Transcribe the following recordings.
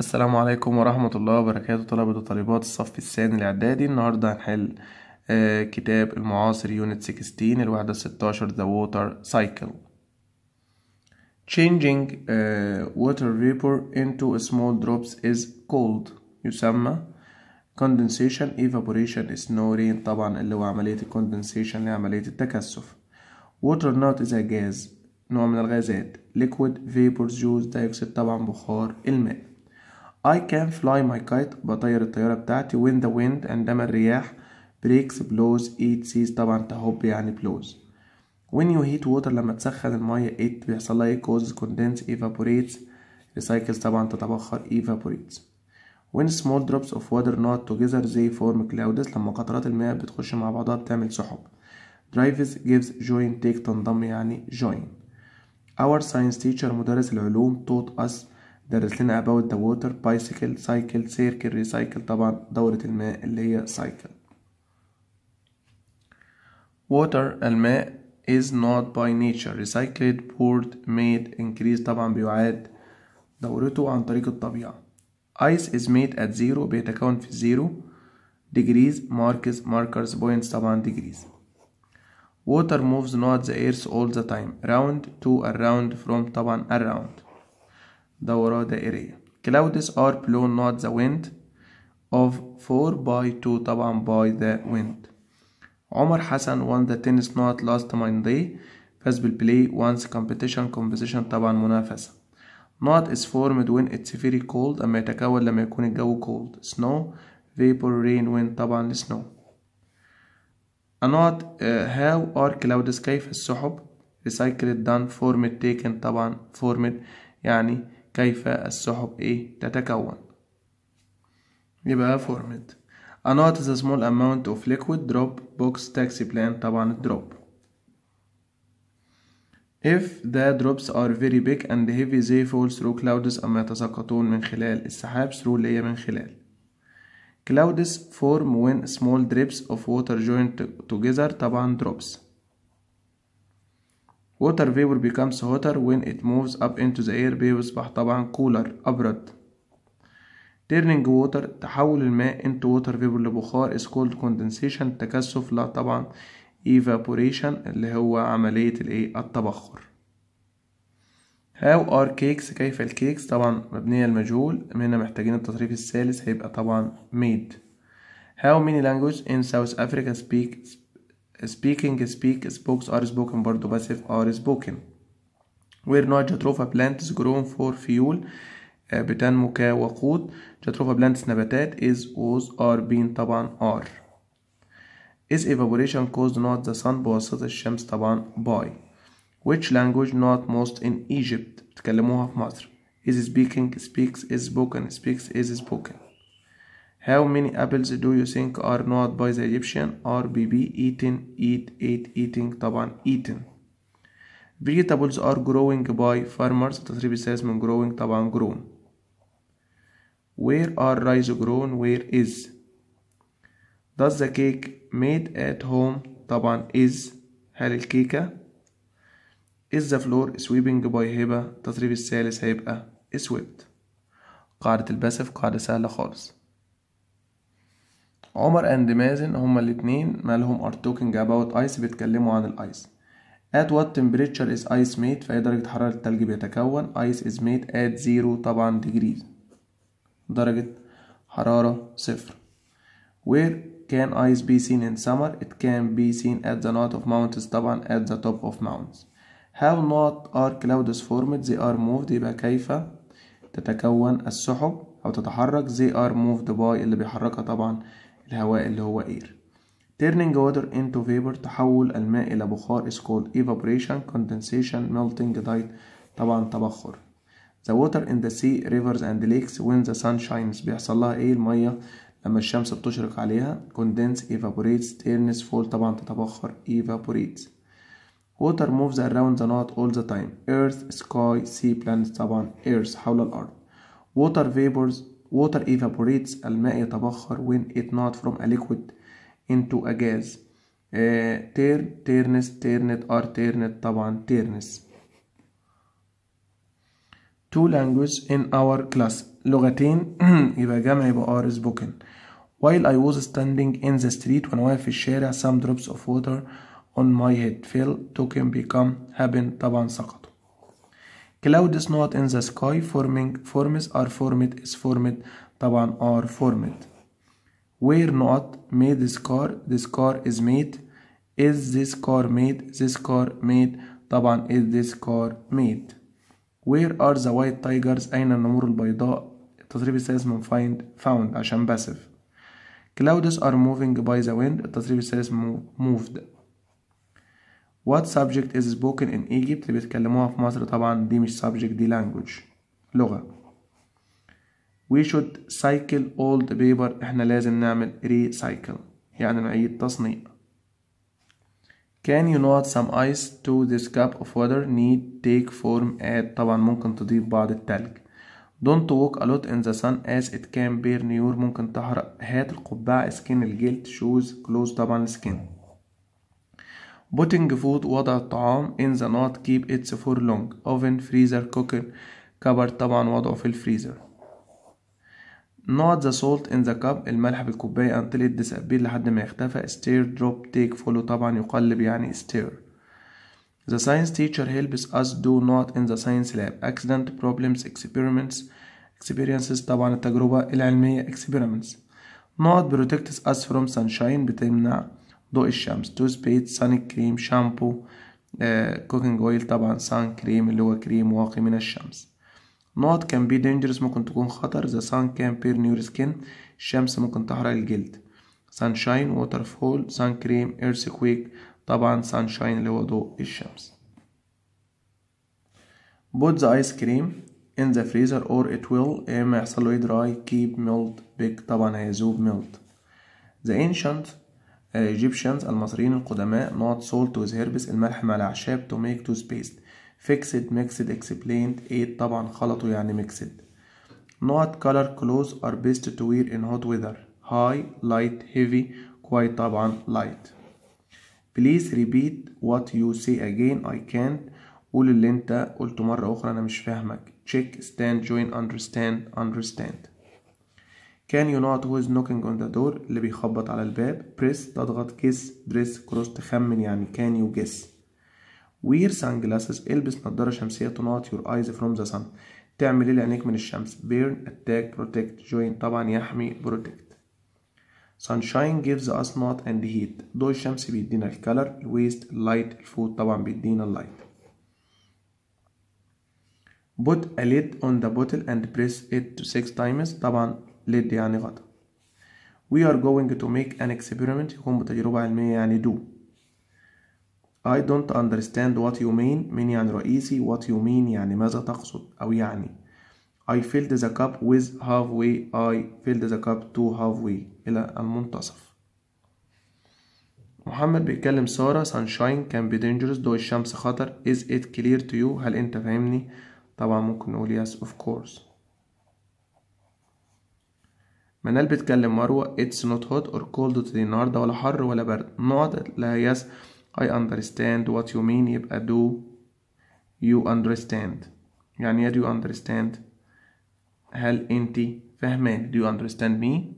السلام عليكم ورحمة الله وبركاته طلبة وطالبات الصف الثاني الإعدادي النهاردة هنحل آه، كتاب المعاصر يونت 16 الوحدة 16 The Water Cycle Changing آه، water vapor into small drops is called يسمى condensation evaporation snow rain طبعا اللي هو عملية condensation اللي هي عملية التكثف water not is a gas نوع من الغازات liquid vapor juice dioxide طبعا بخار الماء I can fly my kite بطير الطيارة بتاعتي when the wind عندما الرياح breaks blows it sees طبعا تهب يعني blows when you heat water لما تسخن المية it بيحصل لها ايه causes condense evaporates recycles طبعا تتبخر evaporates when small drops of water not together they form clouds لما قطرات المياه بتخش مع بعضها بتعمل سحب drives gives join take تنضم يعني join our science teacher مدرس العلوم taught us درس لنا about the water bicycle cycle circle recycle طبعا دورة الماء اللي هي cycle water الماء is not by nature recycled poured made increased طبعا بيعاد دورته عن طريق الطبيعة ice is made at zero بيتكون في zero degrees markers markers points طبعا degrees water moves not the earth all the time round to around from طبعا around دورة دائرية clouds are blown not the wind of 4 by 2 طبعا by the wind عمر حسن won the tennis not last Monday will play once competition composition طبعا منافسة not is formed when it's very cold أما يتكون لما يكون الجو cold snow vapor rain wind طبعا snow a not uh, how are clouds كيف السحب recycled done formed taken طبعا formed يعني كيف السحب ايه تتكون يبقى فورمت a knot is a small amount of liquid drop box taxi plan طبعا الدروب if the drops are very big and heavy they fall through clouds أما يتساقطون من خلال السحاب through اللي من خلال clouds form when small drips of water join together طبعا drops water vapor becomes hotter when it moves up into the air بيصبح طبعا cooler أبرد turning water تحول الماء into water vapor لبخار is called condensation تكثف لا طبعا evaporation اللي هو عملية الايه التبخر how are cakes كيف الكيكس طبعا مبنية المجهول هنا محتاجين التصريف الثالث هيبقى طبعا made how many languages in South Africa speak speaking speak spokes are spoken برضه passive are spoken where not جاتروفا plants grown for fuel بتنمو كوقود جاتروفا plants نباتات is was are been طبعا are is evaporation caused not the sun بواسطة الشمس طبعا by which language not most in Egypt بتكلموها في مصر is speaking speaks is spoken speaks is spoken how many apples do you think are not by the Egyptian? BB eaten, eat, eat eating, طبعا eaten. Vegetables are growing by farmers التصريف says من growing طبعا grown. Where are rice grown? Where is? Does the cake made at home? طبعا is. هل الكيكة؟ Is the floor sweeping by هبة؟ التصريف الثالث هيبقى swept. قاعدة البسف قاعدة سهلة خالص. عمر اند مازن هما الاتنين مالهم are talking about ice بيتكلموا عن الايس at what temperature is ice made فهي درجة حرارة التلج بيتكون ice is made at zero طبعا degrees درجة حرارة صفر where can ice be seen in summer it can be seen at the north of mountains طبعا at the top of mountains how not are clouds formed they are moved يبقى كيف تتكون السحب أو تتحرك they are moved by اللي بيحركها طبعا الهواء اللي هو air turning water into vapor تحول الماء إلى بخار is called evaporation condensation melting died طبعا تبخر the water in the sea rivers and lakes when the sun shines بيحصل لها ايه المية لما الشمس بتشرق عليها condense evaporates turns fall طبعا تتبخر evaporates water moves around the north all the time earth sky sea planets طبعا earth حول الأرض water vapors Water evaporates الماء يتبخر when it not from a liquid into a gas تير تيرنس تيرنت or تيرنت طبعا تيرنس two languages in our class لغتين يبقى جمع يبقى are spoken while I was standing in the street وانا واقف في الشارع some drops of water on my head fell took him become happened طبعا سقط clouds not in the sky forming forms are formed is formed طبعا are formed Where not made this car this car is made is this car made this car made طبعا is this car made where are the white tigers أين النمور البيضاء التطريب الثالث من find found عشان passive clouds are moving by the wind التطريب says moved What subject is spoken in Egypt اللي بيتكلموها في مصر طبعا دي مش subject دي language لغة We should cycle old paper احنا لازم نعمل recycle يعني نعيد تصنيع Can you not some ice to this cup of water need take form add طبعا ممكن تضيف بعض التلج Don't walk a lot in the sun as it can burn your ممكن تحرق هات القبعة skin الجلد shoes clothes طبعا skin putting food وضع الطعام in the not keep it for long oven freezer cooker cupboard طبعا وضعه في الفريزر not the salt in the cup الملح في الكوباية until it disappear لحد ما يختفى stir drop take follow طبعا يقلب يعني stir the science teacher helps us do not in the science lab accident problems experiments experiences طبعا التجربة العلمية experiments not protects us from sunshine بتمنع ضوء الشمس بيت سان كريم شامبو آه, كوكينج اويل طبعا سان كريم اللي هو كريم واقي من الشمس نقط كان بي دينجرس ممكن تكون خطر ذا سان كان بير نيور سكين الشمس ممكن تحرق الجلد ووتر فول سان كريم ايرثكويك طبعا شاين اللي هو ضوء الشمس بوت ذا ايس كريم ان ذا فريزر اور ات ويل يا إما يحصل له دراي كيب ميلت بيك طبعا هيذوب ميلت ذا انشنت Egyptians المصريين القدماء not salt with herbs الملح مع الأعشاب to make toothpaste fixed mixed explained ate طبعا خلطوا يعني mixed not color clothes are best to wear in hot weather high light heavy quite طبعا light please repeat what you say again I can't قول اللي انت قلته مرة أخرى أنا مش فاهمك check stand join understand understand can you not who is knocking on the door اللي بيخبط على الباب press تضغط kiss dress cross تخمن يعني can you guess wear sunglasses البس نضارة شمسية to not your eyes from the sun تعمل ايه لعينيك من الشمس burn attack protect join طبعا يحمي protect sunshine gives us not and heat ضوء الشمس بيدينا الكالر الويست light الفود طبعا بيدينا اللايت put a lid on the bottle and press it six times طبعا ليد يعني غطا we are going to make an experiment يكون بتجربة علمية يعني do I don't understand what you mean mean يعني رئيسي what you mean يعني ماذا تقصد أو يعني I filled the cup with halfway I filled the cup to halfway إلى المنتصف محمد بيتكلم سارة sunshine can be dangerous ضوء الشمس خطر is it clear to you هل أنت فاهمني طبعا ممكن نقول yes of course منال بتكلم مروة it's not hot or cold النهاردة ولا حر ولا برد not لا yes I understand what you mean يبقى do you understand يعني do you understand هل انت فاهماني do you understand me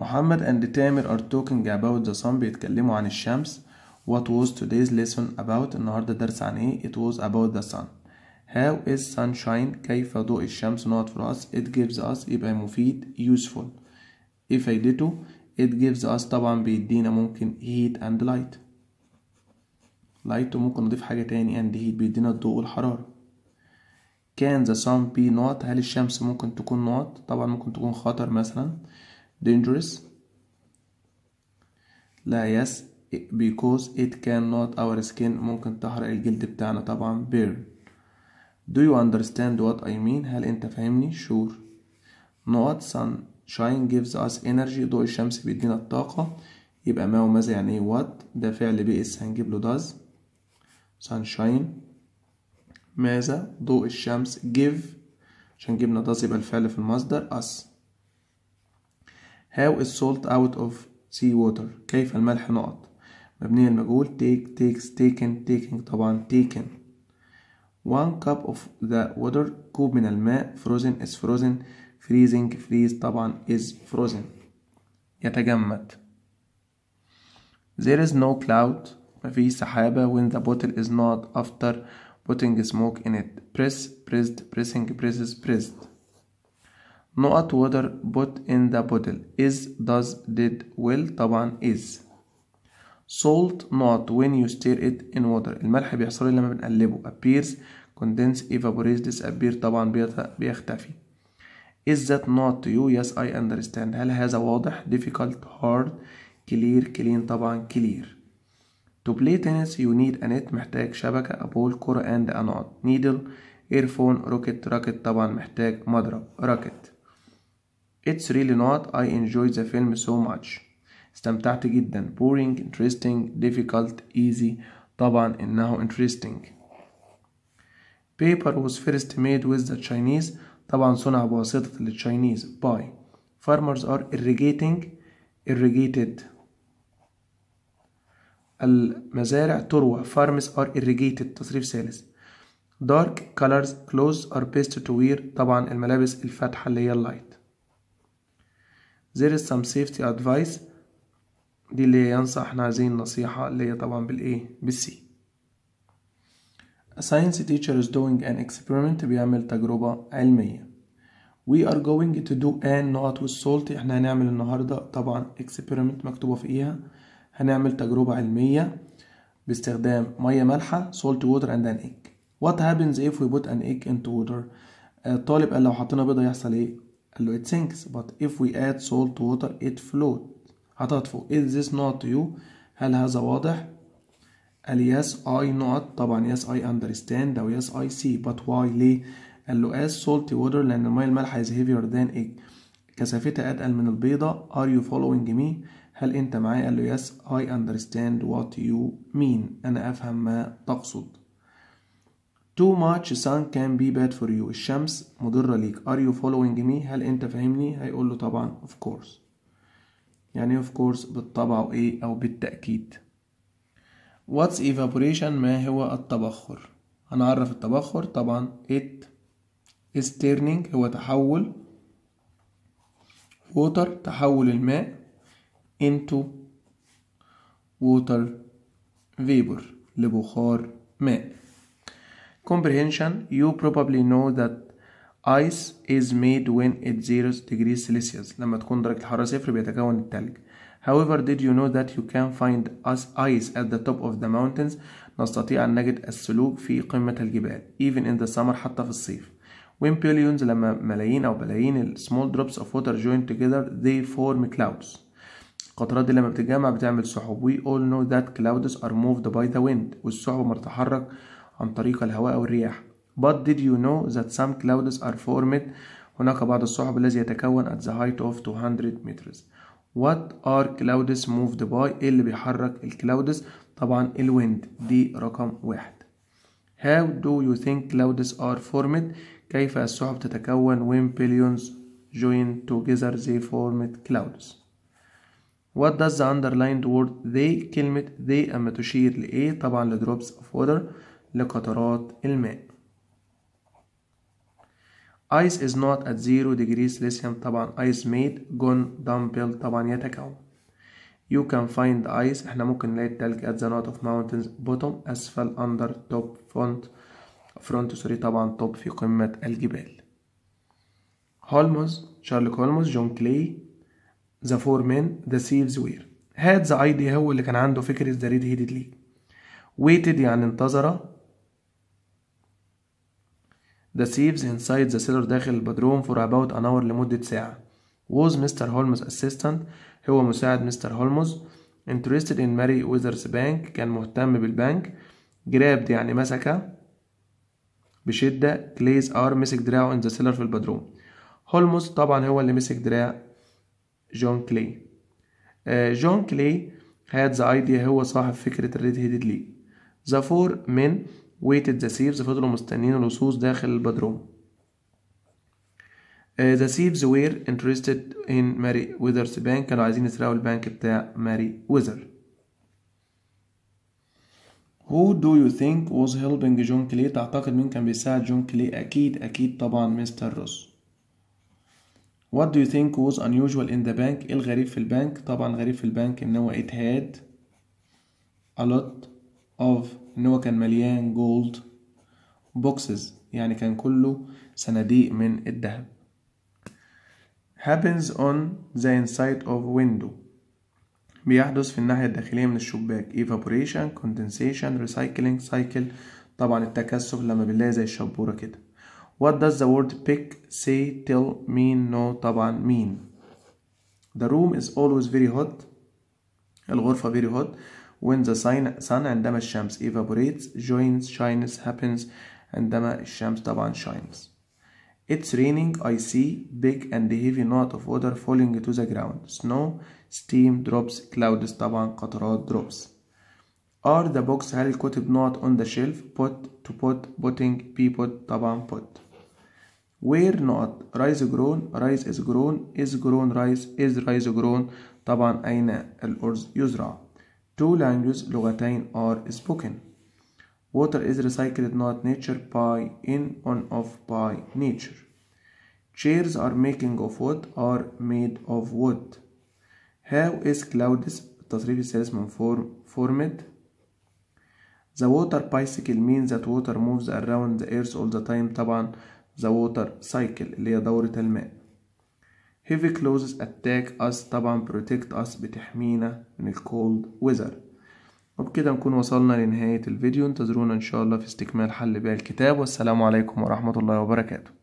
محمد and تامر are talking about the sun بيتكلموا عن الشمس What was today's lesson about النهاردة درس عن ايه It was about the sun How is sunshine كيف ضوء الشمس نقط for us it gives us يبقى مفيد useful ايه فايدته it gives us طبعا بيدينا ممكن heat and light light وممكن نضيف حاجة تاني and heat بيدينا الضوء والحرارة can the sun be not هل الشمس ممكن تكون not طبعا ممكن تكون خطر مثلا dangerous لا yes because it cannot our skin ممكن تحرق الجلد بتاعنا طبعا burn Do you understand what I mean هل أنت فاهمني sure نقط sunshine gives us energy ضوء الشمس بيدينا الطاقة يبقى ما وماذا يعني ايه what ده فعل بئس هنجيب له does sunshine ماذا ضوء الشمس give عشان جبنا does يبقى الفعل في المصدر us how is salt out of sea water كيف الملح نقط مبنية المجهول take takes taken taking طبعا taken 1 cup of the water كوب من الماء frozen is frozen freezing freeze طبعا is frozen يتجمد there is no cloud في سحابة when the bottle is not after putting smoke in it press pressed pressing presses pressed not water put in the bottle is does did will طبعا is salt not when you stir it in water الملح بيحصل لما بنقلبه appears كوندنس ايفابوريز disappear طبعا بيختفي is that not you yes I understand هل هذا واضح difficult hard clear clean طبعا clear to play tennis you need a net محتاج شبكة a ball كرة and a knot needle earphone rocket rocket طبعا محتاج مضرب rocket it's really not I enjoy the film so much استمتعت جدا boring interesting difficult easy طبعا انه interesting paper was first made with the Chinese طبعا صنع بواسطة التشاينيز by farmers are irrigating irrigated المزارع تروى farms are irrigated تصريف ثالث dark colors clothes are best to wear طبعا الملابس الفاتحة اللي هي اللايت there is some safety advice دي اللي ينصح احنا عايزين نصيحة اللي هي طبعا بالايه بالسي A science teacher is doing an experiment بيعمل تجربة علمية We are going to do an not with salt احنا هنعمل النهاردة طبعا experiment مكتوبة فيها هنعمل تجربة علمية باستخدام مية مالحة salt water and an egg What happens if we put an egg into water الطالب قال لو حطينا بيضة يحصل ايه قال له it sinks but if we add salt water it float هتطفو is this not you هل هذا واضح قال يس اي نوت طبعا يس اي اندرستاند او يس اي سي بات واي ليه قال له as salty water لأن الماية المالحة is heavier than egg كثافتها أتقل من البيضة are you following me هل أنت معايا قال له yes I understand what you mean أنا أفهم ما تقصد too much sun can be bad for you الشمس مضرة ليك are you following me هل أنت فاهمني هيقول له طبعا of course يعني إيه of course بالطبع وإيه أو بالتأكيد What's evaporation ما هو التبخر هنعرف التبخر طبعا it is turning هو تحول water تحول الماء into water vapor لبخار ماء comprehension you probably know that ice is made when it's zero degrees celsius لما تكون درجة الحرارة صفر بيتكون التلج However, did you know that you can find us ice at the top of the mountains نستطيع أن نجد السلوج في قمة الجبال even in the summer حتى في الصيف when billions لما ملايين أو بلايين small drops of water join together they form clouds القطرات دي لما بتجمع بتعمل سحب we all know that clouds are moved by the wind والسحب مرتحرك عن طريق الهواء والرياح. but did you know that some clouds are formed هناك بعض السحب الذي يتكون at the height of 200 meters What are clouds moved by؟ ايه اللي بيحرك الكلاودس طبعا الويند دي رقم واحد How do you think clouds are formed؟ كيف السحب تتكون when billions join together they form clouds what does the underlined word they كلمة they أما تشير لإيه طبعا لدروبس of water لقطرات الماء ايس is not at zero degrees Celsius طبعا ايس made gone dumbbell طبعا يتكون You can find ice احنا ممكن نلاقي التلج at the knot of mountains bottom اسفل under top front front سوري طبعا top في قمة الجبال هولمز شارلوك هولمز جون كلي ذا فور مان ذا سيفز وير هاد ذا ايديا هو اللي كان عنده فكرة ذا ريد هيدد ليج ويتد يعني انتظر The thieves inside the cellar داخل البدروم for about an hour لمدة ساعة. Was Mr. Holmes assistant هو مساعد مستر هولمز interested in Mary Withers Bank كان مهتم بالبنك grabbed يعني مسك بشدة Clay's arm مسك دراعه in the cellar في البدروم هولمز طبعا هو اللي مسك دراع جون كلي جون كلي had the idea هو صاحب فكرة الريد هيدد ليج the four men ويتد ذا سيفز فضلوا مستنين اللصوص داخل البدروم ذا سيفز وير انترستد ان ماري ويذرز بانك كانوا عايزين يسرقوا البنك بتاع ماري ويذر Who do you think was helping John Clay؟ تعتقد مين كان بيساعد جون كلي أكيد أكيد طبعا مستر روس What do you think was unusual in the bank إيه الغريب في البنك طبعا غريب في البنك إن هو it had a lot of ان هو كان مليان جولد بوكسز يعني كان كله صناديق من الذهب happens on the inside of window بيحدث في الناحية الداخلية من الشباك evaporation condensation recycling cycle طبعا التكثف لما بنلاقي زي الشبورة كده what does the word pick say tell mean no طبعا mean the room is always very hot الغرفة very hot when the sun and Dama Shams evaporates joins shines happens and Dama Shams taban shines It's raining I see big and heavy knot of water falling to the ground snow steam drops clouds taban قطرات drops Are the box held? الكتب not on the shelf put to put putting be put taban put Where not Rice grown Rice is grown is grown rice. is rice grown Taban طبعا أين urz يزرع two languages لغتين are spoken water is recycled not nature by in on of by nature chairs are making of wood are made of wood how is clouds التصريف الثالث form formed The water bicycle means that water moves around the earth all the time طبعا the water cycle اللي هي دورة الماء heavy clothes attack us طبعا protect us بتحمينا من الكولد weather وبكده نكون وصلنا لنهاية الفيديو انتظرونا ان شاء الله في استكمال حل بيع الكتاب والسلام عليكم ورحمة الله وبركاته